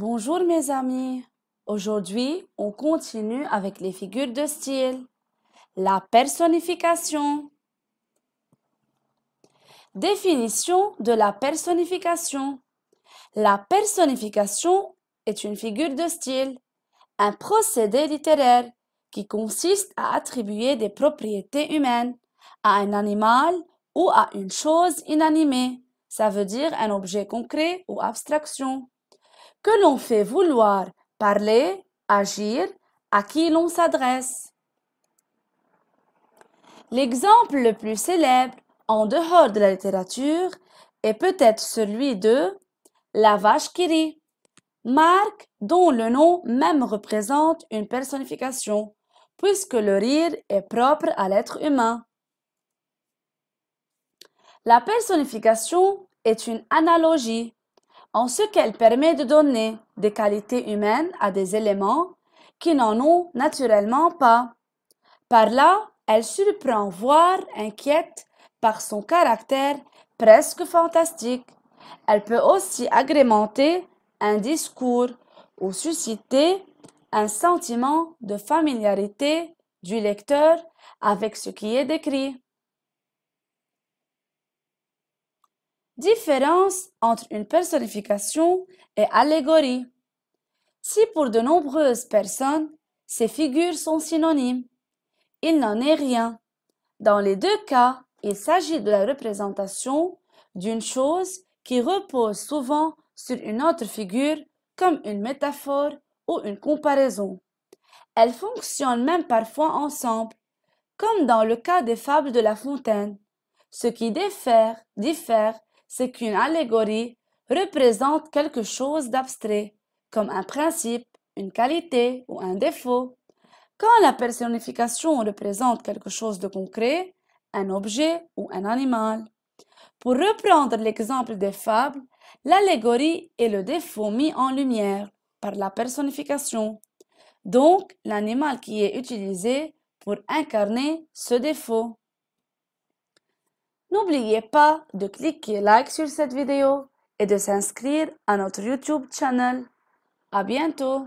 Bonjour mes amis. Aujourd'hui, on continue avec les figures de style. La personnification. Définition de la personnification. La personnification est une figure de style, un procédé littéraire qui consiste à attribuer des propriétés humaines à un animal ou à une chose inanimée. Ça veut dire un objet concret ou abstraction que l'on fait vouloir parler, agir, à qui l'on s'adresse. L'exemple le plus célèbre en dehors de la littérature est peut-être celui de la vache qui rit, marque dont le nom même représente une personnification, puisque le rire est propre à l'être humain. La personnification est une analogie en ce qu'elle permet de donner des qualités humaines à des éléments qui n'en ont naturellement pas. Par là, elle surprend, voire inquiète, par son caractère presque fantastique. Elle peut aussi agrémenter un discours ou susciter un sentiment de familiarité du lecteur avec ce qui est décrit. Différence entre une personnification et allégorie. Si pour de nombreuses personnes, ces figures sont synonymes, il n'en est rien. Dans les deux cas, il s'agit de la représentation d'une chose qui repose souvent sur une autre figure comme une métaphore ou une comparaison. Elles fonctionnent même parfois ensemble, comme dans le cas des fables de La Fontaine. Ce qui diffère, diffère c'est qu'une allégorie représente quelque chose d'abstrait, comme un principe, une qualité ou un défaut. Quand la personnification représente quelque chose de concret, un objet ou un animal. Pour reprendre l'exemple des fables, l'allégorie est le défaut mis en lumière par la personnification, donc l'animal qui est utilisé pour incarner ce défaut. N'oubliez pas de cliquer like sur cette vidéo et de s'inscrire à notre YouTube channel. À bientôt!